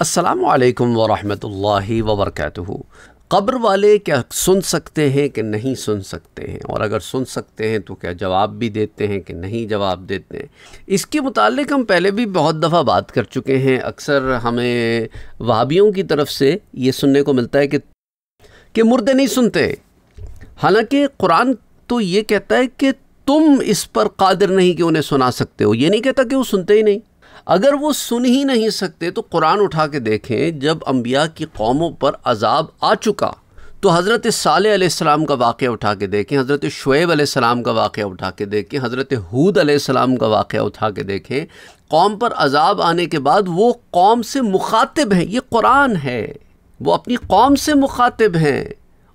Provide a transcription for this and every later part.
असलकम वरहमल वबरक कब्र वाले क्या सुन सकते हैं कि नहीं सुन सकते हैं और अगर सुन सकते हैं तो क्या जवाब भी देते हैं कि नहीं जवाब देते हैं इसके मुतालिक हम पहले भी बहुत दफ़ा बात कर चुके हैं अक्सर हमें वहाबियों की तरफ से ये सुनने को मिलता है कि कि मुर्दे नहीं सुनते हालाँकि कुरान तो ये कहता है कि तुम इस पर कादिर नहीं कि उन्हें सुना सकते हो ये नहीं कहता कि वो सुनते ही नहीं अगर वो सुन ही नहीं सकते तो कुरान उठा के देखें जब अम्बिया की कौमों पर अजाब आ चुका तो हज़रत सालाम का वाक़ उठा के देखें हज़रत शुएब आसमाम का वाक़ उठा के देखें हज़रत हूद आसमाम का वाक़ उठा के देखें कौम पर अजाब आने के बाद वो कौम से मुखातिब हैं ये कुरान है वो अपनी कौम से मुखातिब हैं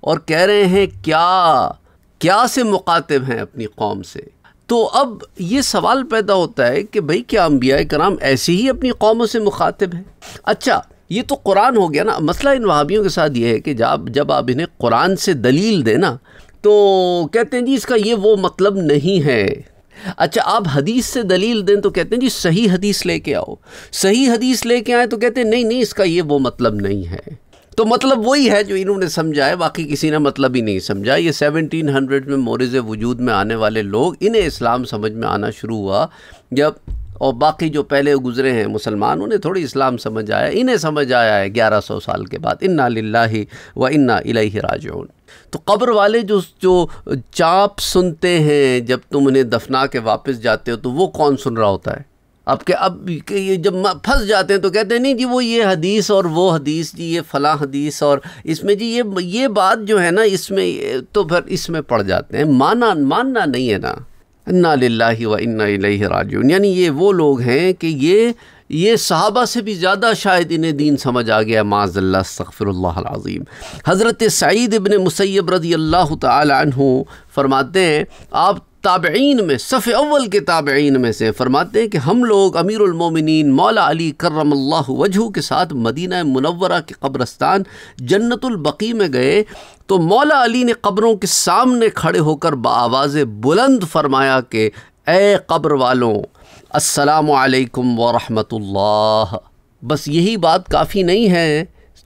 और कह रहे हैं क्या क्या से मुखातिब हैं अपनी कौम से तो अब ये सवाल पैदा होता है कि भाई क्या अम्बिया कराम ऐसे ही अपनी कौमों से मुखातिब है अच्छा ये तो कुरान हो गया ना मसला इन वहाबियों के साथ ये है कि जब जब आप इन्हें कुरान से दलील देना तो कहते हैं जी इसका ये वो मतलब नहीं है अच्छा आप हदीस से दलील दें तो कहते हैं जी सही हदीस लेके आओ सही हदीस लेके आए तो कहते हैं नहीं नहीं इसका ये वो मतलब नहीं है तो मतलब वही है जो इन्होंने समझा है बाकी किसी ने मतलब ही नहीं समझा ये 1700 में मोरज़ वजूद में आने वाले लोग इन्हें इस्लाम समझ में आना शुरू हुआ जब और बाकी जो पहले गुज़रे हैं मुसलमान उन्हें थोड़ी इस्लाम समझ आया इन्हें समझ आया है 1100 साल के बाद इन्ना लिल्ला व इन्ना इलाही राज तो कब्र वाले जो जो चाप सुनते हैं जब तुम उन्हें दफना के वापस जाते हो तो वो कौन सुन रहा होता है अब के अब ये जब फंस जाते हैं तो कहते हैं नहीं जी वो ये हदीस और वो हदीस जी ये फ़लाँ हदीस और इसमें जी ये ये बात जो है ना इसमें तो फिर इसमें पड़ जाते हैं माना मानना नहीं है ना इन्ना लाही व इन्ना राजून यानी ये वो लोग हैं कि ये ये सहाबा से भी ज़्यादा शायद इन्हें दीन समझ आ गया माजल्ला सफ़रज़ीम हज़रत सईद इबन मुसैब रज़ी अल्लाह तु फरमाते हैं आप ताबेन में सफ़े अव्वल के ताबेन में से फरमाते हैं कि हम लोग अमीरमिन मौला अली करम वजह के साथ मदीना मुनवरा के कब्रस्तान जन्नतुलबकी में गए तो मौला अली ने कब्रों के सामने खड़े होकर बवाज़ बुलंद फरमाया कि ए कब्र वालों असलकम वरहमतुल्लाह बस यही बात काफ़ी नहीं है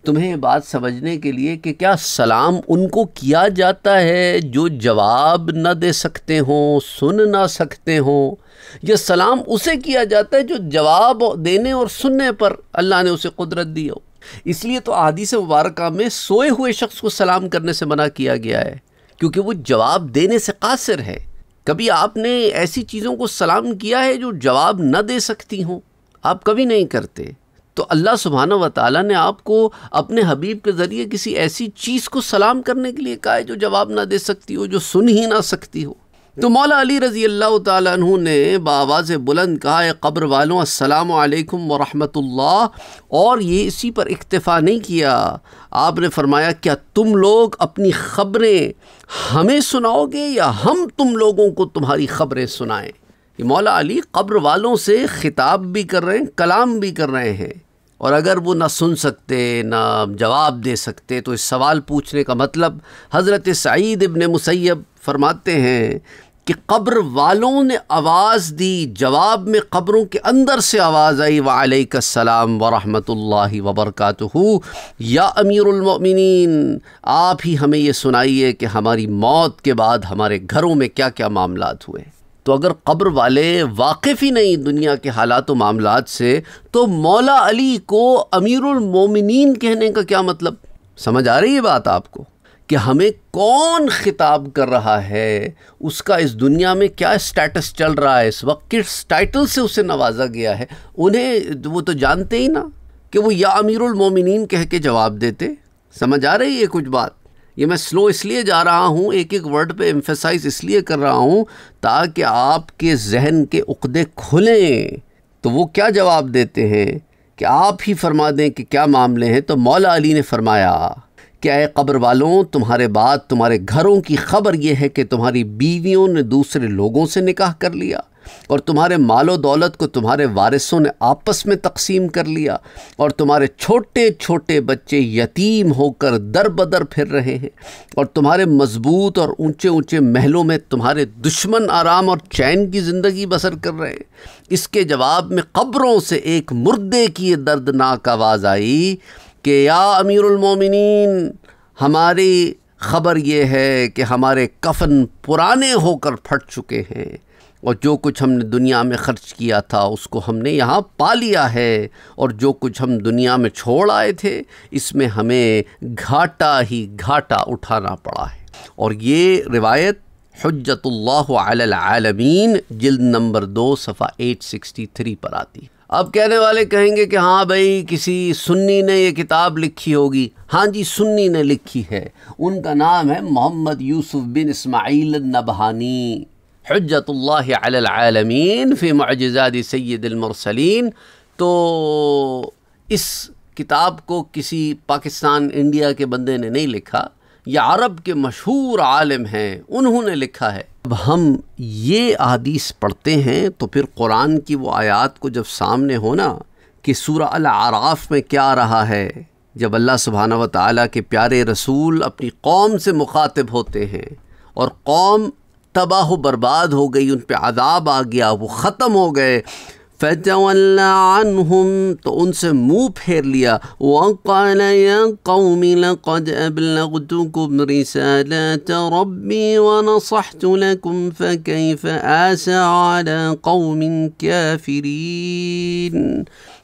तुम्हें ये बात समझने के लिए कि क्या सलाम उनको किया जाता है जो जवाब न दे सकते हों सुन ना सकते हों यह सलाम उसे किया जाता है जो जवाब देने और सुनने पर अल्लाह ने उसे कुदरत दी हो इसलिए तो आदि से मुबारक में सोए हुए शख्स को सलाम करने से मना किया गया है क्योंकि वो जवाब देने से कासिर है कभी आपने ऐसी चीज़ों को सलाम किया है जो जवाब न दे सकती हों आप कभी नहीं करते तो अल्लाह सुबहाना व ताली ने आपको अपने हबीब के ज़रिए किसी ऐसी चीज़ को सलाम करने के लिए कहा है जो जवाब ना दे सकती हो जो सुन ही ना सकती हो तो मौला अली रज़ी अल्लाह तु ने बवाज़ बुलंद कहा कब्र वालों असलकम वालेकुम और ये इसी पर इक्तफ़ा नहीं किया आपने फरमाया क्या तुम लोग अपनी ख़बरें हमें सुनाओगे या हम तुम लोगों को तुम्हारी ख़बरें सुनाएं ये मौला अली कब्र वालों से ख़िताब भी कर रहे हैं कलाम भी कर रहे हैं और अगर वो ना सुन सकते ना जवाब दे सकते तो इस सवाल पूछने का मतलब हज़रत सईद इबन मुसैब फरमाते हैं कि कब्र वालों ने आवाज़ दी जवाब में कब्रों के अंदर से आवाज़ आई वालेकाम वरहमत वबरकत या अमीरमिन आप ही हमें ये सुनाइए कि हमारी मौत के बाद हमारे घरों में क्या क्या मामला हुए तो अगर कब्र वाले वाकिफ़ ही नहीं दुनिया के हालात व मामला से तो मौला अली को अमीरमिन कहने का क्या मतलब समझ आ रही है बात आपको कि हमें कौन ख़िताब कर रहा है उसका इस दुनिया में क्या स्टेटस चल रहा है इस वक्त किस टाइटल से उसे नवाजा गया है उन्हें तो वो तो जानते ही ना कि वो या मोमिनीन कह के जवाब देते समझ आ रही है कुछ बात ये मैं स्लो इसलिए जा रहा हूँ एक एक वर्ड पे एम्फेसाइज इसलिए कर रहा हूँ ताकि आपके जहन के उकदे खुलें तो वो क्या जवाब देते हैं कि आप ही फरमा दें कि क्या मामले हैं तो मौला अली ने फरमाया क्या कब्र वालों तुम्हारे बाद तुम्हारे घरों की खबर यह है कि तुम्हारी बीवियों ने दूसरे लोगों से निकाह कर लिया और तुम्हारे मालो दौलत को तुम्हारे वारिसों ने आपस में तकसीम कर लिया और तुम्हारे छोटे छोटे बच्चे यतीम होकर दर बदर फिर रहे हैं और तुम्हारे मजबूत और ऊंचे ऊंचे महलों में तुम्हारे दुश्मन आराम और चैन की ज़िंदगी बसर कर रहे हैं इसके जवाब में ख़बरों से एक मुर्दे की दर्दनाक आवाज़ आई कि या अमीरमिन हमारी ख़बर ये है कि हमारे कफन पुराने होकर फट चुके हैं और जो कुछ हमने दुनिया में ख़र्च किया था उसको हमने यहाँ पा लिया है और जो कुछ हम दुनिया में छोड़ आए थे इसमें हमें घाटा ही घाटा उठाना पड़ा है और ये रिवायत हजतुल्लामीन जिल्द नंबर दो सफ़ा 863 पर आती है अब कहने वाले कहेंगे कि हाँ भाई किसी सुन्नी ने ये किताब लिखी होगी हाँ जी सुन्नी ने लिखी है उनका नाम है मोहम्मद यूसुफ़ बिन इसमाइल नबहानी हजतल्लामीन फ़ी मज़ाद सैदमरसलिन तो इस किताब को किसी पाकिस्तान इंडिया के बंदे ने नहीं लिखा या अरब के मशहूर आलम हैं उन्होंने लिखा है अब हम ये अदीस पढ़ते हैं तो फिर कुरान की वो आयात को जब सामने हो ना कि सूर आराफ़ में क्या रहा है जब अल्लाह सुबहाना व के प्यारे रसूल अपनी कौम से मुखातब होते हैं और कौम तबाह बर्बाद हो गई उन पर आदाब आ गया वो ख़त्म हो गए फ़तवल्लाहम तो उनसे मुंह फेर लिया वक़ाल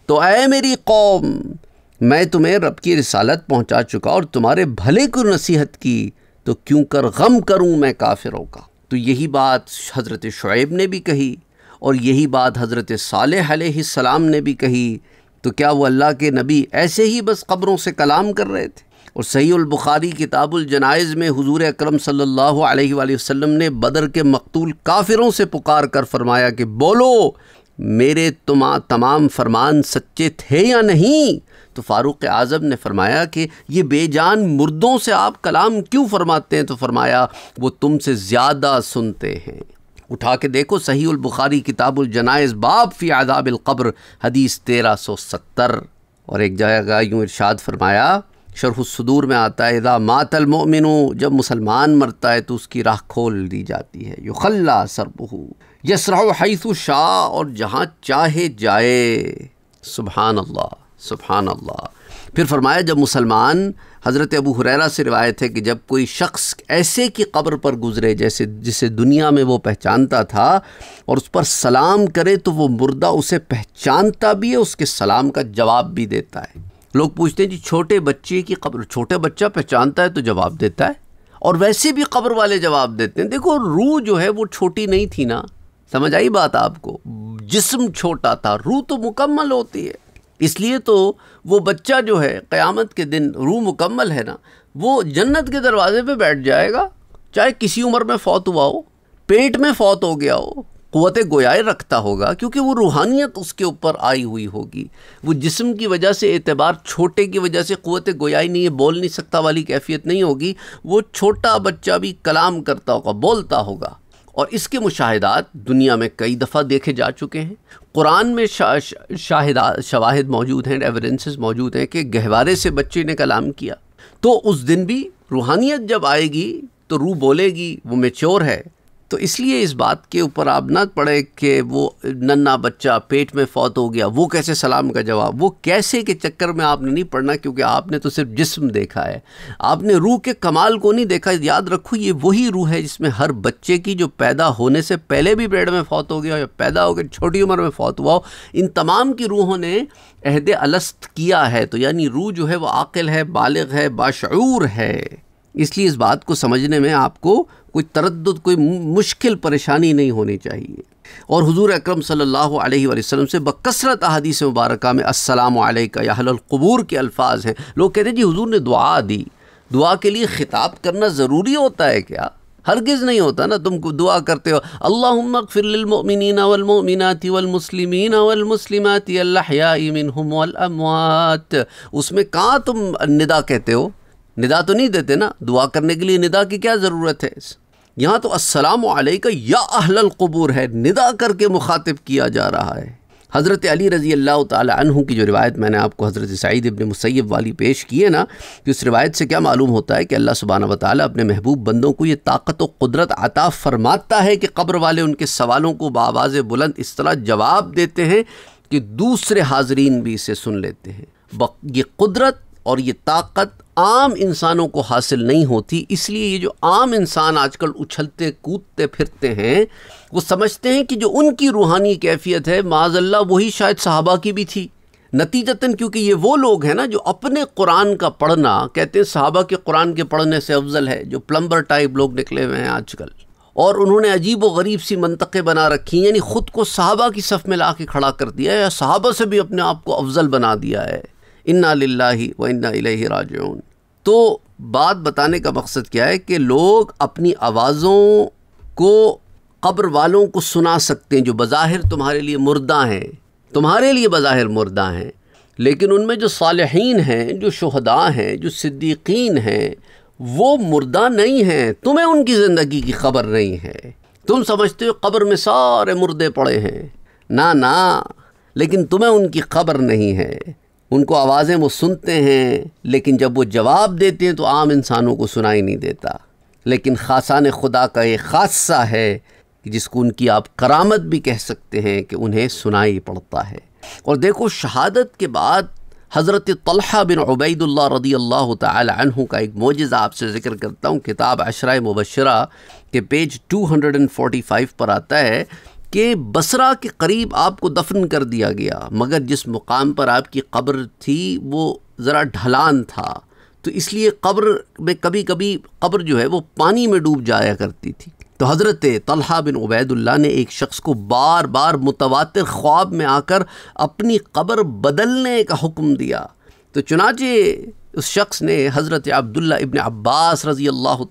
तो ऐ मेरी कौम मैं तुम्हें रब की रिसालत पहुंचा चुका और तुम्हारे भले को नसीहत की तो क्यों कर गम करूं मैं काफिरों का तो यही बात हज़रत शुएब ने भी कही और यही बात हज़रत साल सलाम ने भी कही तो क्या वो अल्लाह के नबी ऐसे ही बस ख़बरों से कलाम कर रहे थे और सही बुखारी किताबुल जनाइज़ में हुजूर अकरम सल्लल्लाहु अलैहि वसल्लम ने बदर के मकतूल काफिरों से पुकार कर फरमाया कि बोलो मेरे तुम तमाम फरमान सच्चे थे या नहीं तो फ़ारूक़ आज़म ने फरमाया कि ये बेजान मुर्दों से आप कलाम क्यों फरमाते हैं तो फरमाया वो तुमसे ज़्यादा सुनते हैं उठा के देखो सही अलबुखारी किताबुल जनाइज़ बाब फ़ी आदाबिल क़ब्र हदीस तेरह सौ सत्तर और एक जगह यूँ इरशाद फरमाया शरहसदूर में आता है इदा मातल मोमिन जब मुसलमान मरता है तो उसकी राह खोल दी जाती है यु खल्ला सरबहू यसरा हैसु शाह और जहाँ चाहे जाए सुबहान अल्लाह सुबहान अल्लाह फिर फरमाया जब मुसलमान हज़रत अबू हुरैरा से रिवायत है कि जब कोई शख्स ऐसे की कब्र पर गुजरे जैसे जिसे दुनिया में वो पहचानता था और उस पर सलाम करे तो वो मुर्दा उसे पहचानता भी है उसके सलाम का जवाब भी देता है लोग पूछते हैं जी छोटे बच्चे की कब्र छोटे बच्चा पहचानता है तो जवाब देता है और वैसे भी कब्र वाले जवाब देते हैं देखो रूह जो है वो छोटी नहीं थी ना समझ आई बात आपको जिस्म छोटा था रूह तो मुकम्मल होती है इसलिए तो वो बच्चा जो है क़यामत के दिन रू मुकम्मल है ना वो जन्नत के दरवाज़े पे बैठ जाएगा चाहे किसी उम्र में फ़ौत हुआ हो पेट में फ़ौत हो गया हो क़वत गोयाए रखता होगा क्योंकि वो रूहानियत उसके ऊपर आई हुई होगी वो जिस्म की वजह से एतबार छोटे की वजह से क़वत गोयाई नहीं है बोल नहीं सकता वाली कैफियत नहीं होगी वो छोटा बच्चा भी कलाम करता होगा बोलता होगा और इसके मुशाहदात दुनिया में कई दफ़ा देखे जा चुके हैं कुरान में शा, शाहिदा शवाहद मौजूद हैं एविडेंसेस मौजूद हैं कि गहवारे से बच्चे ने कलाम किया तो उस दिन भी रूहानियत जब आएगी तो रूह बोलेगी वो मेच्योर है तो इसलिए इस बात के ऊपर आप ना पड़े कि वो नन्ना बच्चा पेट में फौत हो गया वो कैसे सलाम का जवाब वो कैसे के चक्कर में आपने नहीं पढ़ना क्योंकि आपने तो सिर्फ जिस्म देखा है आपने रूह के कमाल को नहीं देखा याद रखो ये वही रूह है जिसमें हर बच्चे की जो पैदा होने से पहले भी पेड़ में फौत हो गया या पैदा हो गया छोटी उम्र में फौत हुआ हो इन तमाम की रूहों ने अहद अलस्त किया है तो यानी रूह जो है वह आकिल है बालग है बाशूर है इसलिए इस बात को समझने में आपको कोई तरद कोई मुश्किल परेशानी नहीं होनी चाहिए और हुजूर अकरम सल्लल्लाहु अलैहि वसल्लम से बकसरत अहादीस मुबारक में अस्सलाम का या हलकबूर के अल्फाज हैं लोग कहते हैं जी हुजूर ने दुआ दी दुआ के लिए ख़िताब करना ज़रूरी होता है क्या हरगिज़ नहीं होता ना तुम दुआ करते हो अल्लाफ़िलमिन वलमसलिमिन उसमें कहाँ तुम निदा कहते हो निदा तो नहीं देते ना दुआ करने के लिए निदा की क्या ज़रूरत है यहाँ तो असलम का या अहल कबूर है निदा करके मुखातिब किया जा रहा है हज़रत अली रज़ी अल्लाह तह की जो रिवायत मैंने आपको हज़रत सईद इबन मुसैब वाली पेश की है ना कि उस रिवायत से क्या मालूम होता है कि अल्लाह सुबाना वाली अपने महबूब बंदों को ये ताकत व कुदरत अता फरमाता है कि कब्र वाले उनके सवालों को बवाज़ बुलंद इस तरह जवाब देते हैं कि दूसरे हाजरीन भी इसे सुन लेते हैं ये कुदरत और ये ताकत आम इंसानों को हासिल नहीं होती इसलिए ये जो आम इंसान आजकल उछलते कूदते फिरते हैं वो समझते हैं कि जो उनकी रूहानी कैफियत है माजल्ला वही शायद साहबा की भी थी नतीजतन क्योंकि ये वो लोग हैं ना जो अपने कुरान का पढ़ना कहते हैं साहबा के कुरान के पढ़ने से अफजल है जो प्लम्बर टाइप लोग निकले हुए हैं आजकल और उन्होंने अजीब व गरीब सी मनतें बना रखी हैं यानी ख़ुद को साहबा की सफ़ में ला के खड़ा कर दिया है या साहबा से भी अपने आप को अफजल बना दिया है इन्ना लाही व इन्ना राजून तो बात बताने का मकसद क्या है कि लोग अपनी आवाज़ों को कब्र वालों को सुना सकते हैं जो बाहिर तुम्हारे लिए मुर्दा हैं तुम्हारे लिए बाहिर मुर्दा हैं लेकिन उनमें जो सालहीन हैं जो शहदा हैं जो सिद्दीकीन हैं वो मुर्दा नहीं हैं तुम्हें उनकी ज़िंदगी की खबर नहीं है तुम समझते हो कब्र में सारे मुर्दे पड़े हैं ना ना लेकिन तुम्हें उनकी खबर नहीं है उनको आवाज़ें वो सुनते हैं लेकिन जब वो जवाब देते हैं तो आम इंसानों को सुनाई नहीं देता लेकिन खासान खुदा का ये खासा है कि जिसको उनकी आप करामत भी कह सकते हैं कि उन्हें सुनाई पड़ता है और देखो शहादत के बाद हज़रत तलहा बिन उबैदुल्ला रदी अल्लाह तहु का एक मोजज़ा आपसे ज़िक्र करता हूँ किताब अशरा मुबशरा के पेज 245 पर आता है कि बसरा के करीब आपको दफन कर दिया गया मगर जिस मुकाम पर आपकी कब्र थी वो ज़रा ढलान था तो इसलिए कब्र में कभी कभी कब्र जो है वो पानी में डूब जाया करती थी तो हज़रत तलहा बिन उबैदुल्ला ने एक शख्स को बार बार मुतवा ख्वाब में आकर अपनी कब्र बदलने का हुक्म दिया तो चुनाचे उस शख्स ने हज़रत अब्दुल्ला इबन अब्बास रज़ी अल्लाह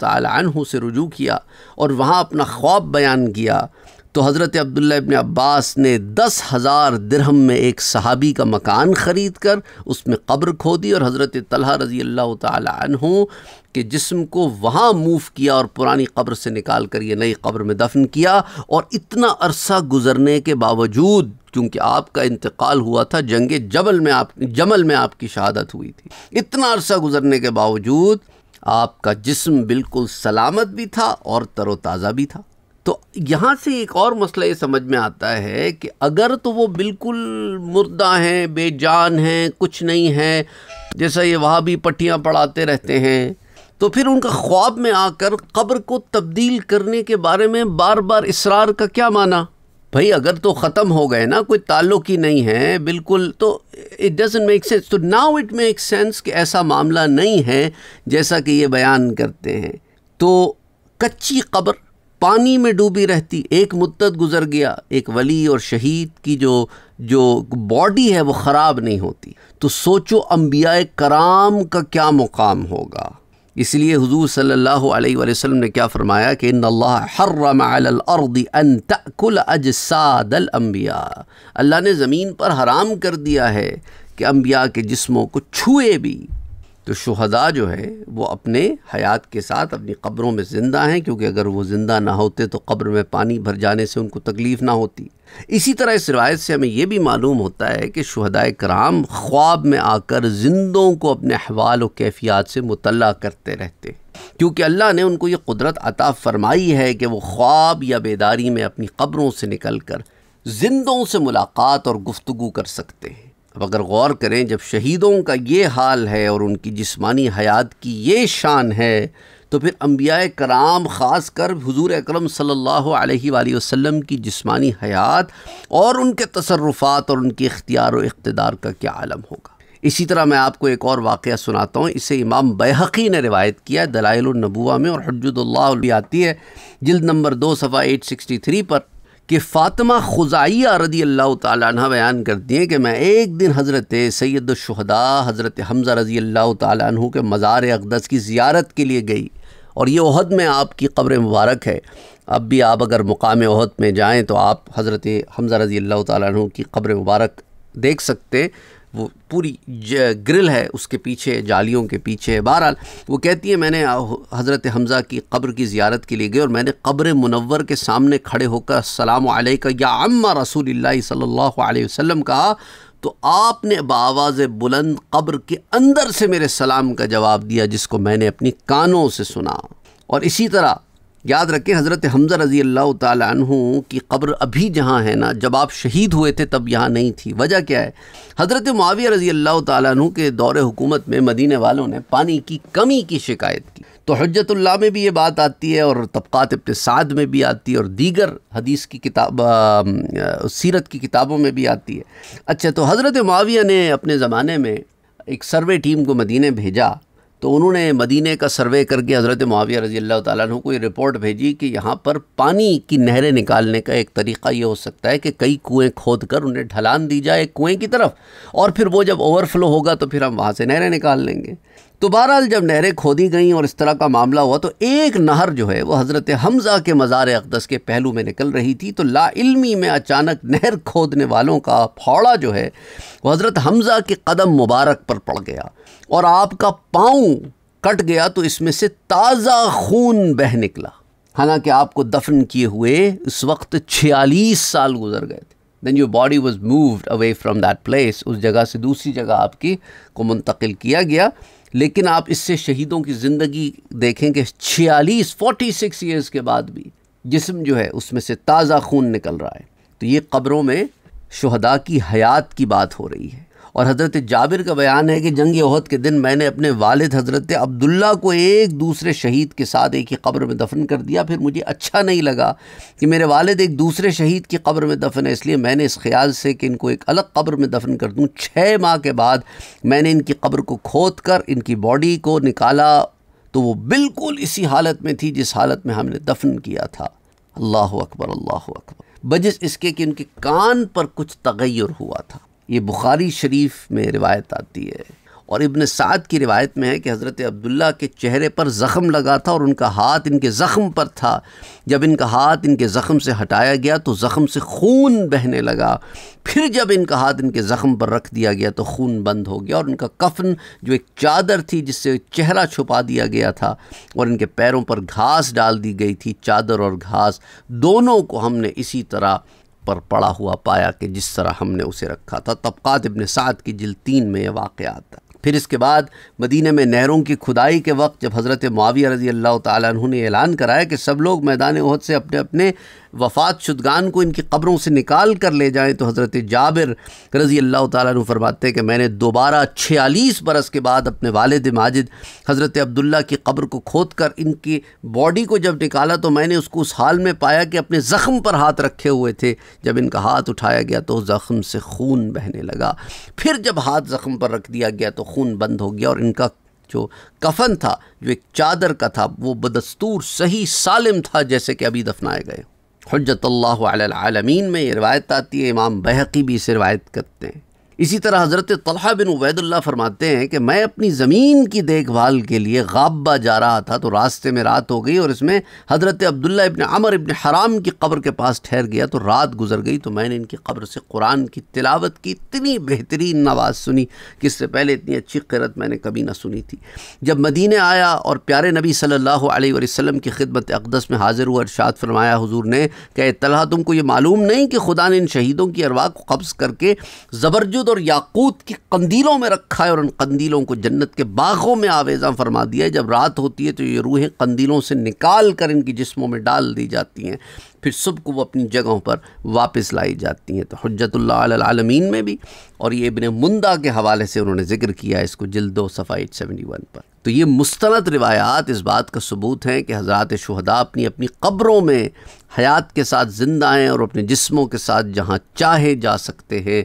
तु से रजू किया और वहाँ अपना ख्वाब बयान किया तो हज़रत अब्दुल्ला इबन अब्बास ने दस हज़ार दिरहम में एक सहाबी का मकान ख़रीद कर उसमें कब्र खोदी और हज़रत तलहा रज़ी अल्लाह तहों के जिस्म को वहाँ मूव किया और पुरानी कब्र से निकाल कर ये नई कब्र में दफन किया और इतना अरसा गुज़रने के बावजूद क्योंकि आपका इंतकाल हुआ था जंग जबल में आप जमल में आपकी शहादत हुई थी इतना अरसा गुज़रने के बावजूद आपका जिस्म बिल्कुल सलामत भी था और तरोताज़ा भी था तो यहाँ से एक और मसला ये समझ में आता है कि अगर तो वो बिल्कुल मुर्दा हैं बेजान हैं कुछ नहीं है जैसा ये वहाँ भी पट्टियाँ पढ़ाते रहते हैं तो फिर उनका ख्वाब में आकर कब्र को तब्दील करने के बारे में बार बार इसरार का क्या माना भाई अगर तो ख़त्म हो गए ना कोई ताल्लुक ही नहीं है बिल्कुल तो इट डजेंट मेक सेंस तो नाउ इट मेक सेंस कि ऐसा मामला नहीं है जैसा कि ये बयान करते हैं तो कच्ची कब्र पानी में डूबी रहती एक मुद्दत गुजर गया एक वली और शहीद की जो जो बॉडी है वो ख़राब नहीं होती तो सोचो अम्बिया कराम का क्या मुकाम होगा इसलिए हुजूर सल्लल्लाहु अलैहि वसल्लम ने क्या फ़रमाया कि नल्लाकुल अजसादल अम्बिया अल्लाह ने ज़मीन पर हराम कर दिया है कि अम्बिया के जिस्मों को छुए भी तो शुहदा जो है वो अपने हयात के साथ अपनी कब्रों में ज़िंदा हैं क्योंकि अगर वो ज़िंदा ना होते तो कब्र में पानी भर जाने से उनको तकलीफ़ ना होती इसी तरह इस रिवायत से हमें यह भी मालूम होता है कि शहदा कराम ख्वाब में आकर जिंदों को अपने अहवाल और कैफियात से मुतला करते रहते क्योंकि अल्लाह ने उनको ये कुदरत अता फ़रमाई है कि वो ख्वाब या बेदारी में अपनी कब्रों से निकल कर जिंदों से मुलाकात और गुफ्तु कर सकते हैं अब अगर गौर करें जब शहीदों का ये हाल है और उनकी जिस्मानी हयात की ये शान है तो फिर अम्बिया कराम ख़ास कर हजूर अक्रम वसम की जिस्मानी हयात और उनके तसरफ़ात और उनके इख्तियार और इकतदार का क्या आलम होगा इसी तरह मैं आपको एक और वाक़ सुनाता हूँ इसे इमाम बैहकी ने रवायत किया दलाइल में और हजुदल्लाती आती है जल्द नंबर दो सफ़ा एट सिक्सटी थ्री पर कि फ़ातिमा खुजाइया रदी अल्लाह तह बयान करती हैं कि मैं एक दिन हज़रत सैदुलशहदा हज़रत हमज़ा रज़ी अल्लाह के मज़ार अकदस की ज़ियारत के लिए गई और ये उहद में आपकी कब्र मुबारक है अब भी आप अगर मुकाम उहद में जाएँ तो आप हज़रत हमज़ा रज़ी अल्लाह तु की कब्र मुबारक देख सकते वो पूरी ग्रिल है उसके पीछे जालियों के पीछे बहरहाल वो कहती है मैंने हज़रत हमज़ा की कब्र की ज़्यारत के लिए गई और मैंने कब्र मुनवर के सामने खड़े होकर सलाम का या अम्मा रसूल सल्ह वसम कहा तो आपने बावाज़ बुलंद कब्र के अंदर से मेरे सलाम का जवाब दिया जिसको मैंने अपनी कानों से सुना और इसी तरह याद रखें हज़रत हमज़ा रज़ी अल्लाह तु की कब्र अभी जहाँ है ना जब आप शहीद हुए थे तब यहाँ नहीं थी वजह क्या है हज़रत माविया रज़ी अल्लाह तु के दौर हुकूमत में मदीने वालों ने पानी की कमी की शिकायत की तो हजतल्ला में भी ये बात आती है और तबक़ात इब्तसाद में भी आती है और दीगर हदीस की किताब सीरत की किताबों में भी आती है अच्छा तो हज़रत माविया ने अपने ज़माने में एक सर्वे टीम को मदीने भेजा तो उन्होंने मदीने का सर्वे करके हज़रत माविया रजी अल्लाह तु को ये रिपोर्ट भेजी कि यहाँ पर पानी की नहरें निकालने का एक तरीका ये हो सकता है कि कई कुएँ खोद कर उन्हें ढलान दी जाए कुएँ की तरफ और फिर वो जब ओवरफ्लो होगा तो फिर हम वहाँ से नहरें निकाल लेंगे तो बहरहाल जब नहरें खोदी गईं और इस तरह का मामला हुआ तो एक नहर जो है वो हज़रत हमज़ा के मज़ार अकदस के पहलू में निकल रही थी तो लाइल्मी में अचानक नहर खोदने वालों का फौड़ा जो है वह हज़रत हमज़ा के कदम मुबारक पर पड़ गया और आपका पाँव कट गया तो इसमें से ताज़ा खून बह निकला हालांकि आपको दफन किए हुए उस वक्त छियालीस साल गुजर गए थे then your body was moved away from that place उस जगह से दूसरी जगह आपकी को मुंतकिल किया गया लेकिन आप इससे शहीदों की ज़िंदगी देखें कि छियालीस फोर्टी सिक्स ईयर्स के बाद भी जिसम जो है उसमें से ताज़ा खून निकल रहा है तो ये कब्रों में शहदा की हयात की बात हो रही है और हज़रत जाबिर का बयान है कि जंग अहद के दिन मैंने अपने वालद हज़रत अब्दुल्ला को एक दूसरे शहीद के साथ एक ही कब्र में दफन कर दिया फिर मुझे अच्छा नहीं लगा कि मेरे वालद एक दूसरे शहीद की कब्र में दफन है इसलिए मैंने इस ख्याल से कि इनको एक अलग कब्र में दफन कर दूँ छः माह के बाद मैंने इनकी कब्र को खोद कर इनकी बॉडी को निकाला तो वो बिल्कुल इसी हालत में थी जिस हालत में हमने दफन किया था अल्लाह अकबर अल्लाह अकबर बजिस इसके कि उनके कान पर कुछ तगैर हुआ था ये बुखारी शरीफ में रिवायत आती है और इबन साद की रिवायत में है कि हज़रत अब्दुल्ला के चेहरे पर ज़ख़म लगा था और उनका हाथ इनके ज़ख़म पर था जब इनका हाथ इनके ज़ख़म से हटाया गया तो ज़ख़म से खून बहने लगा फिर जब इनका हाथ इनके ज़ख़म पर रख दिया गया तो खून बंद हो गया और उनका कफन जो एक चादर थी जिससे चेहरा छुपा दिया गया था और इनके पैरों पर घास डाल दी गई थी चादर और घास दोनों को हमने इसी तरह पर पड़ा हुआ पाया कि जिस तरह हमने उसे रखा था तबक़ात इबन साद की जल तीन में यह वाक़ आता फिर इसके बाद मदीने में नहरों की खुदाई के वक्त जब हज़रत माविया रज़ी अल्लाह तु ऐलान कराया कि सब लोग मैदान उहद से अपने अपने वफ़ात शुदगान को इनकी कब्रों से निकाल कर ले जाएँ तो हज़रत जाबिर रज़ी अल्लाह तु फरमाते हैं कि मैंने दोबारा छियालीस बरस के बाद अपने वालद माजिद हज़रत अब्दुल्ला की कब्र को खोद कर इनकी बॉडी को जब निकाला तो मैंने उसको उस हाल में पाया कि अपने ज़ख़म पर हाथ रखे हुए थे जब इनका हाथ उठाया गया तो ज़ख़म से खून बहने लगा फिर जब हाथ ज़ख़म पर रख दिया गया तो खून बंद हो गया और इनका जो कफन था जो एक चादर का था वो बदस्तूर सही सालिम था जैसे कि अभी दफनाए गए हजत आलमीन में ये रवायत आती है इमाम बहकी भी इस रवायत करते हैं इसी तरह हज़रत तलहा बिन उबैदुल्ला फरमाते हैं कि मैं अपनी ज़मीन की देखभाल के लिए गाबा जा रहा था तो रास्ते में रात हो गई और इसमें हज़रत अब्दुल्ला इबन अमर इबन हराम की कब्र के पास ठहर गया तो रात गुजर गई तो मैंने इनकी कब्र से कुरान की तिलावत की इतनी बेहतरीन नवाज़ सुनी कि इससे पहले इतनी अच्छी करत मैंने कभी ना सुनी थी जब मदीने आया और प्यारे नबी सल्ला वसम की खिदमत अकदस में हाजिर हुआ शाद फरमाया हजूर ने कहे तलहा तुमको ये मालूम नहीं कि खुदा ने इन शहीदों की अरवा को कब्ज़ करके ज़बरदस्त जरजूद और याकूत की कंदीलों में रखा है और उन कंदीलों को जन्नत के बागों में आवेजा फरमा दिया है जब रात होती है तो ये रूहें कंदीलों से निकाल कर इनकी जिस्मों में डाल दी जाती हैं फिर सुबह को वो अपनी जगहों पर वापस लाई जाती हैं तो हजतमीन में भी और ये इबन मुंदा के हवाले से उन्होंने जिक्र किया है इसको जल्द दो सफ़ा एट सेवेंटी वन पर तो ये मुस्ंद रिवायात इस बात का सबूत हैं कि हजरत शहदा अपनी अपनी कब्रों में हयात के साथ ज़िंदा हैं और अपने जिस्मों के साथ जहाँ चाहे जा सकते हैं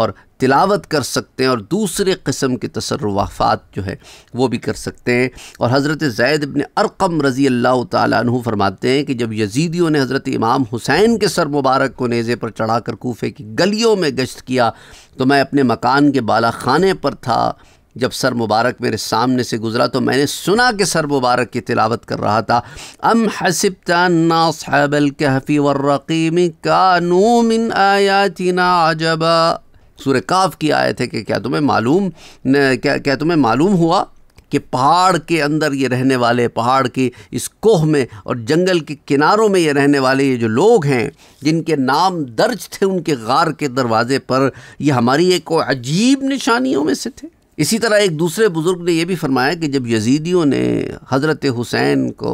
और तिलावत कर सकते हैं और दूसरे कस्म के तसरवाफ़ात जो है वो भी कर सकते हैं और हज़रत जैद अपने अरकम रज़ी अल्लाह तु फरमाते हैं कि जब यजीदियों ने हज़रत इमाम हुसैन के सर मुबारक को नेज़े पर चढ़ा कर कोफ़े की गलियों में गश्त किया तो मैं अपने मकान के बाला खाने पर था जब सर मुबारक मेरे सामने से गुज़रा तो मैंने सुना कि सर मुबारक की तिलावत कर रहा था अम हसिबल कहफ़ी वर्रक़ीम का नूमिन आयातिना आजबा सुरकाव काफ की आए थे कि क्या तुम्हें मालूम क्या क्या तुम्हें मालूम हुआ कि पहाड़ के अंदर ये रहने वाले पहाड़ के इस कोह में और जंगल के किनारों में ये रहने वाले ये जो लोग हैं जिनके नाम दर्ज थे उनके गार के दरवाज़े पर ये हमारी एक अजीब निशानियों में से थे इसी तरह एक दूसरे बुज़ुर्ग ने यह भी फरमाया कि जब यजीदियों ने हज़रत हुसैन को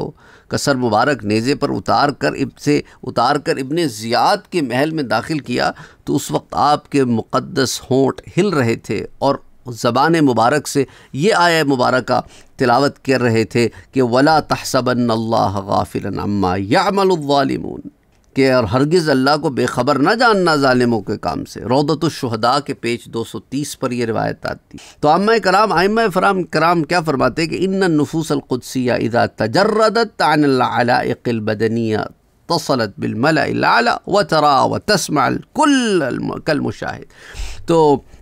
कसर मुबारक नेज़े पर उतार कर इब से उतार कर इबन ज़ियाद के महल में दाखिल किया तो उस वक्त आपके मुक़दस होंठ हिल रहे थे और ज़बान मुबारक से ये आय मुबारक तिलावत कर रहे थे कि वला तहसबन गाफिल अम्मा यामलमून के और हरगिज़ अल्लाह को बेखबर ना जानना ालिमों के काम से रौदतुलशहदा के पेज दो सौ तीस पर यह रिवायत आती तो आम कराम आम फराम कराम क्या फरमाते कि इन नफूसलक़ुदसिया इदा तजरदत तानकिल तसलत बिलमला व तरा व तस्माल कुल कल मुशाहिद तो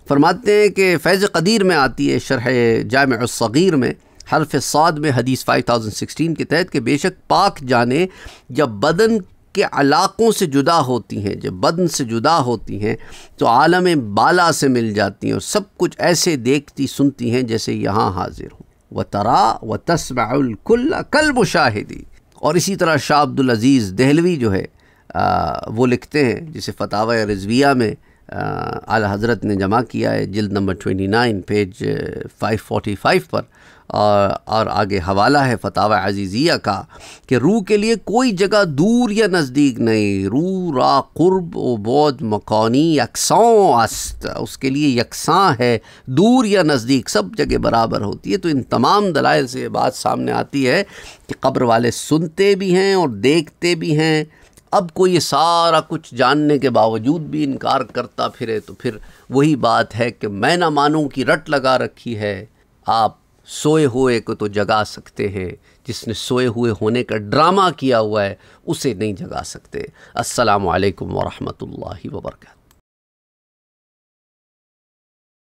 फरमाते हैं कि फैज़ कदीर में आती है शरह जामसग़ीर में हरफ साद में हदीस 5016 के तहत कि बेशक पाक जाने जब बदन के अलाकों से जुदा होती हैं जब बदन से जुदा होती हैं तो आलम बाला से मिल जाती हैं और सब कुछ ऐसे देखती सुनती हैं जैसे यहाँ हाजिर हों व तरा व तस्बाकुल्ला कल मुशाहिदी और इसी तरह शाह अब्दुल अज़ीज़ दहलवी जो है आ, वो लिखते हैं जिसे फतावा रजविया में आला हज़रत ने जमा किया है जल्द number twenty nine page five forty five पर और, आगे हवाला है फतावा अजीज़िया का कि रूह के लिए कोई जगह दूर या नज़दीक नहीं रू रा क़ुरब व बौद मकौनी यकसों अस्त उसके लिए यकसा है दूर या नज़दीक सब जगह बराबर होती है तो इन तमाम दलाइल से ये बात सामने आती है कि कब्र वाले सुनते भी हैं और देखते भी हैं अब कोई ये सारा कुछ जानने के बावजूद भी इनकार करता फिरे तो फिर वही बात है कि मैं ना मानूँ कि रट लगा रखी है आप सोए हुए को तो जगा सकते हैं जिसने सोए हुए होने का ड्रामा किया हुआ है उसे नहीं जगा सकते अस्सलाम वालेकुम वरहमतुल्लाहि वबरकत